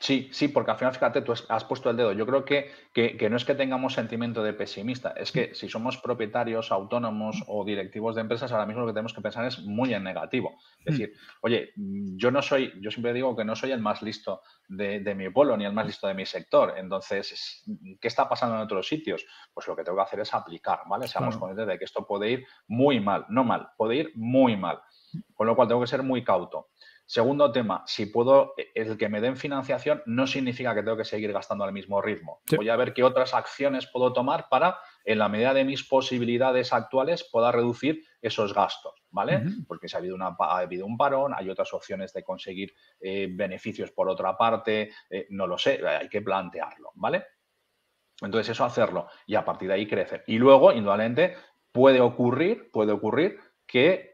Sí, sí, porque al final, fíjate, tú has puesto el dedo. Yo creo que, que, no es que tengamos sentimiento de pesimista, es que si somos propietarios, autónomos o directivos de empresas, ahora mismo lo que tenemos que pensar es muy en negativo. Es hmm. decir, oye, yo no soy, yo siempre digo que no soy el más listo de, mi pueblo ni el más listo de mi sector. Entonces, ¿qué está pasando en otros sitios? Pues lo que tengo que hacer es aplicar, ¿vale? Seamos conscientes de que esto puede ir muy mal, no mal, puede ir muy mal. Con lo cual tengo que ser muy cauto. Segundo tema, si puedo, e, el que me den financiación no significa que tengo que seguir gastando al mismo ritmo. Voy a ver qué otras acciones puedo tomar para, en la medida de mis posibilidades actuales, pueda reducir esos gastos, ¿vale? Porque si ha habido, un parón, hay otras opciones de conseguir eh, beneficios por otra parte, eh, no lo sé, hay que plantearlo, ¿vale? Entonces, eso hacerlo y a partir de ahí crecer. Y luego, indudablemente, puede ocurrir, puede ocurrir que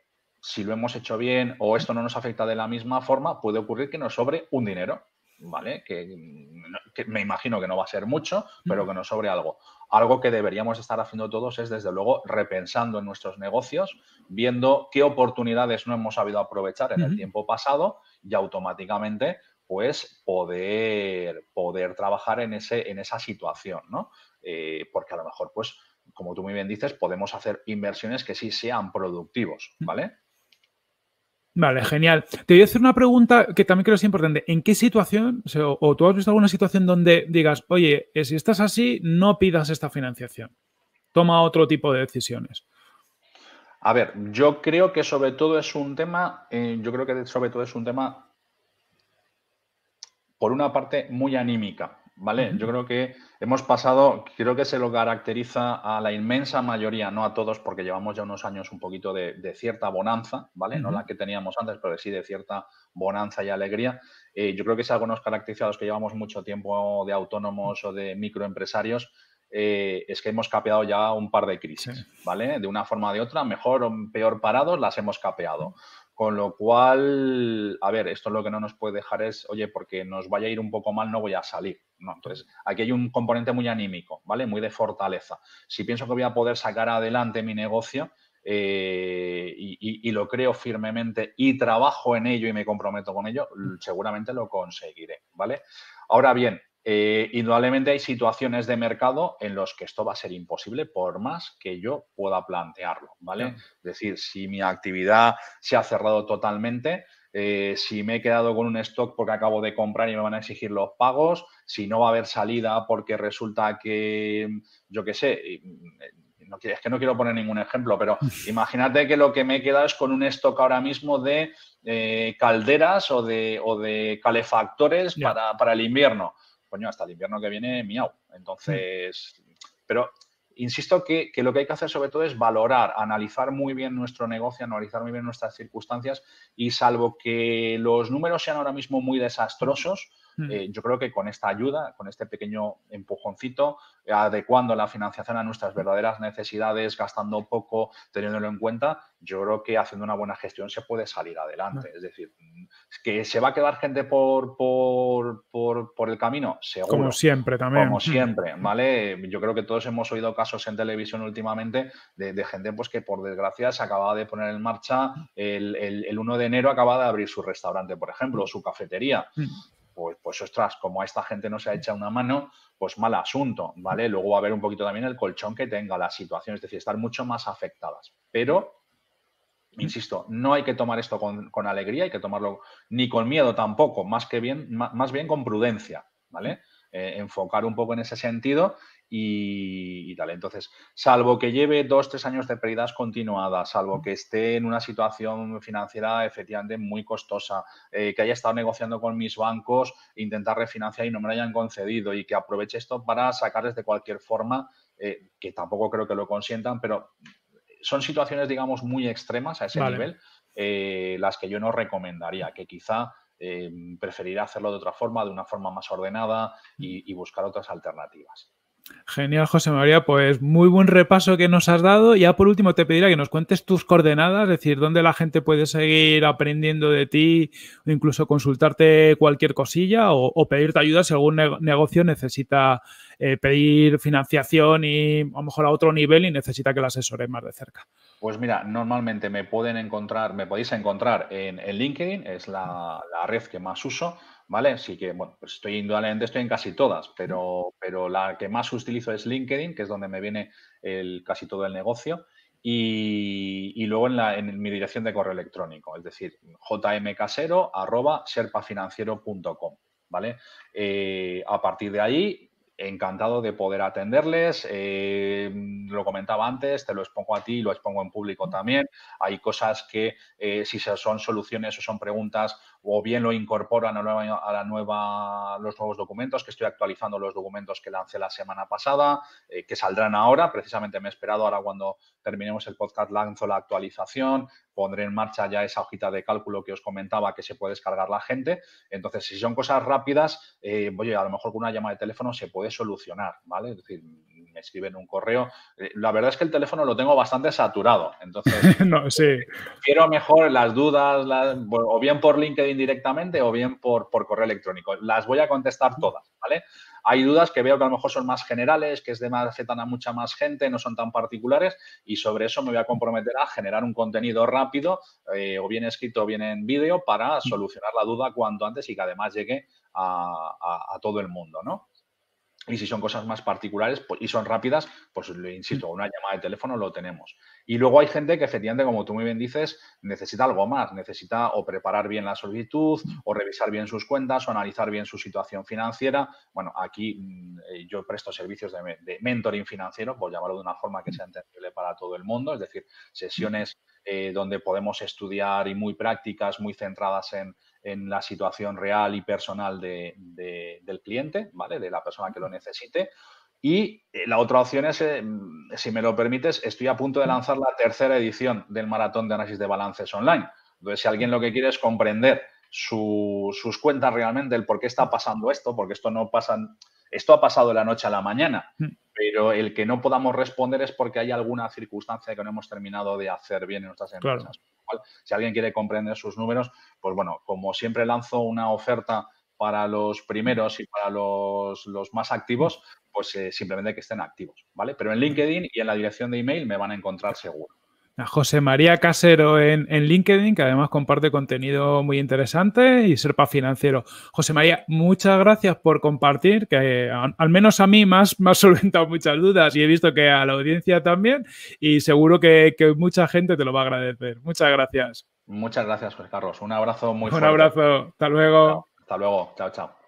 si lo hemos hecho bien o esto no nos afecta de la misma forma, puede ocurrir que nos sobre un dinero, ¿vale? Que, me imagino que no va a ser mucho, pero que nos sobre algo. Algo que deberíamos estar haciendo todos es, desde luego, repensando en nuestros negocios, viendo qué oportunidades no hemos sabido aprovechar en el tiempo pasado y automáticamente pues poder, poder trabajar en, ese, en esa situación, ¿no? Eh, porque a lo mejor, pues, como tú muy bien dices, podemos hacer inversiones que sí sean productivos, ¿vale? Vale, genial. Te voy a hacer una pregunta que también creo que es importante. ¿En qué situación, o, tú has visto alguna situación donde digas, oye, si estás así, no pidas esta financiación? Toma otro tipo de decisiones. A ver, yo creo que sobre todo es un tema, eh, yo creo que sobre todo es un tema, por una parte, muy anímica. ¿vale? Yo creo que hemos pasado, creo que se lo caracteriza a la inmensa mayoría, no a todos, porque llevamos ya unos años un poquito de, cierta bonanza, ¿vale? No la que teníamos antes, pero sí de cierta bonanza y alegría. Eh, yo creo que es algo nos caracteriza a los que llevamos mucho tiempo de autónomos o de microempresarios, eh, es que hemos capeado ya un par de crisis, ¿vale? De una forma o de otra, mejor o peor parados, las hemos capeado. Con lo cual, a ver, esto lo que no nos puede dejar es, oye, porque nos vaya a ir un poco mal, no voy a salir. No, entonces, aquí hay un componente muy anímico, ¿vale? Muy de fortaleza. Si pienso que voy a poder sacar adelante mi negocio eh, y, lo creo firmemente y trabajo en ello y me comprometo con ello, seguramente lo conseguiré, ¿vale? Ahora bien, eh, indudablemente hay situaciones de mercado en los que esto va a ser imposible por más que yo pueda plantearlo, ¿vale? Es decir, si mi actividad se ha cerrado totalmente, eh, si me he quedado con un stock porque acabo de comprar y me van a exigir los pagos, si no va a haber salida porque resulta que, yo qué sé, mm, es que no quiero poner ningún ejemplo, pero imagínate que lo que me he quedado es con un stock ahora mismo de eh, calderas o de, calefactores para, el invierno hasta el invierno que viene, miau. Entonces, hmm. pero insisto que, lo que hay que hacer sobre todo es valorar, analizar muy bien nuestro negocio, analizar muy bien nuestras circunstancias y salvo que los números sean ahora mismo muy desastrosos, eh, yo creo que con esta ayuda, con este pequeño empujoncito, adecuando la financiación a nuestras verdaderas necesidades, gastando poco, teniéndolo en cuenta, yo creo que haciendo una buena gestión se puede salir adelante. Es decir, mm, que se va a quedar gente por, por, por, por el camino, seguro. Como siempre también. Como siempre, ¿vale? Yo creo que todos hemos oído casos en televisión últimamente de, gente pues, que por desgracia se acababa de poner en marcha el, el, el, 1 de enero acaba de abrir su restaurante, por ejemplo, o su cafetería pues, pues ostras, como a esta gente no se ha hecho una mano, pues mal asunto, ¿vale? Luego va a haber un poquito también el colchón que tenga la situación, es decir, estar mucho más afectadas. Pero, insisto, no hay que tomar esto con, alegría, hay que tomarlo ni con miedo tampoco, más que bien, más, bien con prudencia, ¿vale? Eh, enfocar un poco en ese sentido y, tal. Entonces, salvo que lleve dos, tres años de pérdidas continuadas, salvo que esté en una situación financiera efectivamente muy costosa, eh, que haya estado negociando con mis bancos, intentar refinanciar y no me lo hayan concedido y que aproveche esto para sacarles de cualquier forma, eh, que tampoco creo que lo consientan, pero son situaciones, digamos, muy extremas a ese nivel, eh, las que yo no recomendaría, que quizá preferiría preferirá hacerlo de otra forma, de una forma más ordenada y buscar otras alternativas. Genial, José María. Pues muy buen repaso que nos has dado. Ya por último te pediría que nos cuentes tus coordenadas, es decir, dónde la gente puede seguir aprendiendo de ti, o incluso consultarte cualquier cosilla o, o pedirte ayuda si algún negocio necesita eh, pedir financiación y a lo mejor a otro nivel y necesita que la asesore... más de cerca? Pues mira, normalmente me pueden encontrar, me podéis encontrar en, LinkedIn, es la, red que más uso. ¿vale? Así que, bueno, pues estoy indudablemente estoy en casi todas, pero, pero la que más utilizo es LinkedIn, que es donde me viene el, casi todo el negocio, y, luego en, la, en mi dirección de correo electrónico, es decir, jmcasero.serpafinanciero.com. ¿Vale? Eh, a partir de ahí, encantado de poder atenderles. Eh, lo comentaba antes, te lo expongo a ti, y lo expongo en público también. Hay cosas que eh, si son soluciones o son preguntas o bien lo incorporo a, la nueva, a la nueva, los nuevos documentos, que estoy actualizando los documentos que lancé la semana pasada, eh, que saldrán ahora, precisamente me he esperado, ahora cuando terminemos el podcast lanzo la actualización, pondré en marcha ya esa hojita de cálculo que os comentaba que se puede descargar la gente. Entonces, si son cosas rápidas, eh, a lo mejor con una llamada de teléfono se puede solucionar, ¿vale? Es decir, escriben un correo. Eh, la verdad es que el teléfono lo tengo bastante saturado, entonces no, eh, mejor las dudas, o bien por LinkedIn directamente o bien por, por correo electrónico. Las voy a contestar todas, ¿vale? Hay dudas que veo que a lo mejor son más generales, que es de más, afectan a mucha más gente, no son tan particulares y sobre eso me voy a comprometer a generar un contenido rápido, eh, o bien escrito o bien en vídeo, para solucionar la duda cuanto antes y que además llegue a, a todo el mundo, ¿no? Y si son cosas más particulares pues, y son rápidas, pues lo insisto, mm. una llamada de teléfono lo tenemos. Y luego hay gente que efectivamente, como tú muy bien dices, necesita algo más, necesita o preparar bien la solicitud, o revisar bien sus cuentas, o analizar bien su situación financiera. Bueno, aquí mm, eh, yo presto servicios de, mentoring financiero, por llamarlo de una forma que sea mm. entendible para todo el mundo, es decir, sesiones eh, donde podemos estudiar y muy prácticas, muy centradas en, en la situación real y personal del cliente, ¿vale? De la persona que lo necesite. Y eh, la otra opción es, eh, mm, si me lo permites, estoy a punto de lanzar la tercera edición del Maratón de Análisis de Balances Online. Entonces, si alguien lo que quiere es comprender sus cuentas realmente, el por qué está pasando esto, porque esto no pasa esto ha pasado de la noche a la mañana, mm. pero el que no podamos responder es porque hay alguna circunstancia que no hemos terminado de hacer bien en nuestras empresas. si alguien quiere comprender sus números, pues bueno, como siempre lanzo una oferta para los primeros y para los, más activos, pues eh, simplemente que estén activos, ¿vale? Pero en LinkedIn y en la dirección de email me van a encontrar seguro a José María Casero en, LinkedIn, que además comparte contenido muy interesante y serpa financiero. José María, muchas gracias por compartir, que eh, al menos a mí más me ha solventado muchas dudas y he visto que a la audiencia también y seguro que, mucha gente te lo va a agradecer. Muchas gracias. Muchas gracias, José Carlos. Un abrazo muy fuerte. Un abrazo. Hasta luego. Hasta luego. Chao, chao.